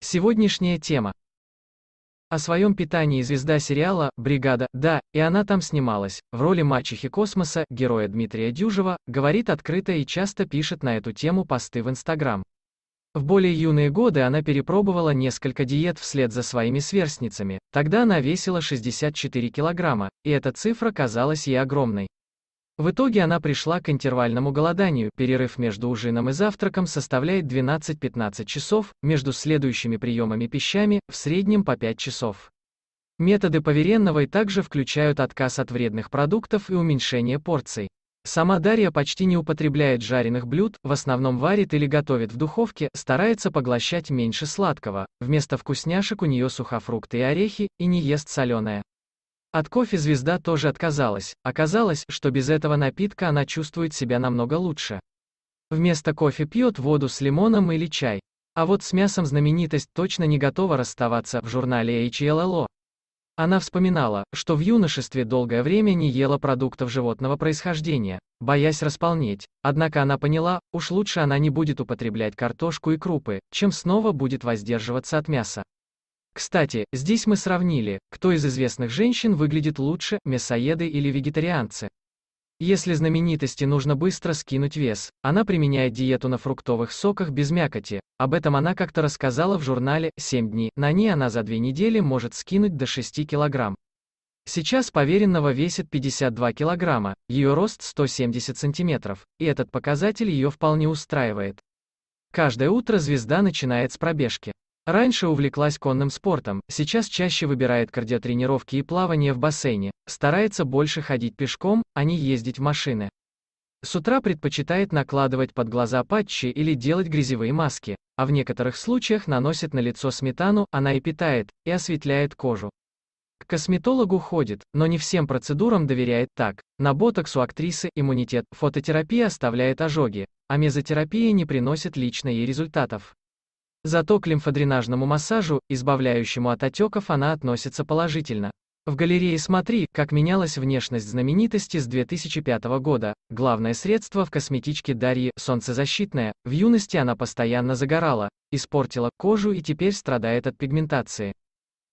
Сегодняшняя тема. О своем питании звезда сериала «Бригада», да, и она там снималась, в роли мачехи космоса, героя Дмитрия Дюжева, говорит открыто и часто пишет на эту тему посты в Инстаграм. В более юные годы она перепробовала несколько диет вслед за своими сверстницами, тогда она весила 64 килограмма, и эта цифра казалась ей огромной. В итоге она пришла к интервальному голоданию, перерыв между ужином и завтраком составляет 12-15 часов, между следующими приемами пищами – в среднем по 5 часов. Методы Поверенновой также включают отказ от вредных продуктов и уменьшение порций. Сама Дарья почти не употребляет жареных блюд, в основном варит или готовит в духовке, старается поглощать меньше сладкого, вместо вкусняшек у нее сухофрукты и орехи, и не ест соленое. От кофе звезда тоже отказалась. Оказалось, что без этого напитка она чувствует себя намного лучше. Вместо кофе пьет воду с лимоном или чай. А вот с мясом знаменитость точно не готова расставаться в журнале HLLO. Она вспоминала, что в юношестве долгое время не ела продуктов животного происхождения, боясь располнеть. Однако она поняла, уж лучше она не будет употреблять картошку и крупы, чем снова будет воздерживаться от мяса. Кстати, здесь мы сравнили, кто из известных женщин выглядит лучше, мясоеды или вегетарианцы. Если знаменитости нужно быстро скинуть вес, она применяет диету на фруктовых соках без мякоти. Об этом она как-то рассказала в журнале «7 дней». На ней она за две недели может скинуть до 6 килограмм. Сейчас поверенного весит 52 килограмма, ее рост 170 сантиметров, и этот показатель ее вполне устраивает. Каждое утро звезда начинает с пробежки. Раньше увлеклась конным спортом, сейчас чаще выбирает кардиотренировки и плавание в бассейне, старается больше ходить пешком, а не ездить в машины. С утра предпочитает накладывать под глаза патчи или делать грязевые маски, а в некоторых случаях наносит на лицо сметану, она и питает, и осветляет кожу. К косметологу ходит, но не всем процедурам доверяет так. На ботокс у актрисы иммунитет, фототерапия оставляет ожоги, а мезотерапия не приносит лично ей результатов. Зато к лимфодренажному массажу, избавляющему от отеков, она относится положительно. В галерее «Смотри», как менялась внешность знаменитости с 2005 года. Главное средство в косметичке Дарьи – солнцезащитное. В юности она постоянно загорала, испортила кожу и теперь страдает от пигментации.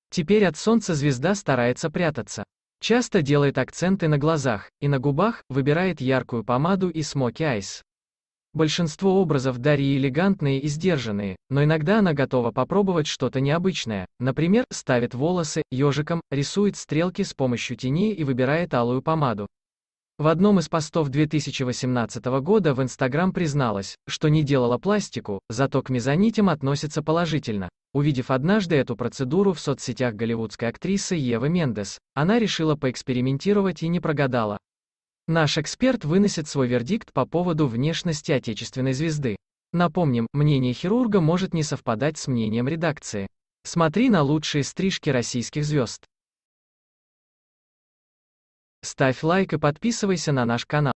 Теперь от солнца звезда старается прятаться. Часто делает акценты на глазах и на губах, выбирает яркую помаду и смоки айс. Большинство образов Дарьи элегантные и сдержанные, но иногда она готова попробовать что-то необычное. Например, ставит волосы ежиком, рисует стрелки с помощью теней и выбирает алую помаду. В одном из постов 2018 года в Инстаграм призналась, что не делала пластику, зато к мезонитям относится положительно. Увидев однажды эту процедуру в соцсетях голливудской актрисы Евы Мендес, она решила поэкспериментировать и не прогадала. Наш эксперт выносит свой вердикт по поводу внешности отечественной звезды. Напомним, мнение хирурга может не совпадать с мнением редакции. Смотри на лучшие стрижки российских звезд. Ставь лайк и подписывайся на наш канал.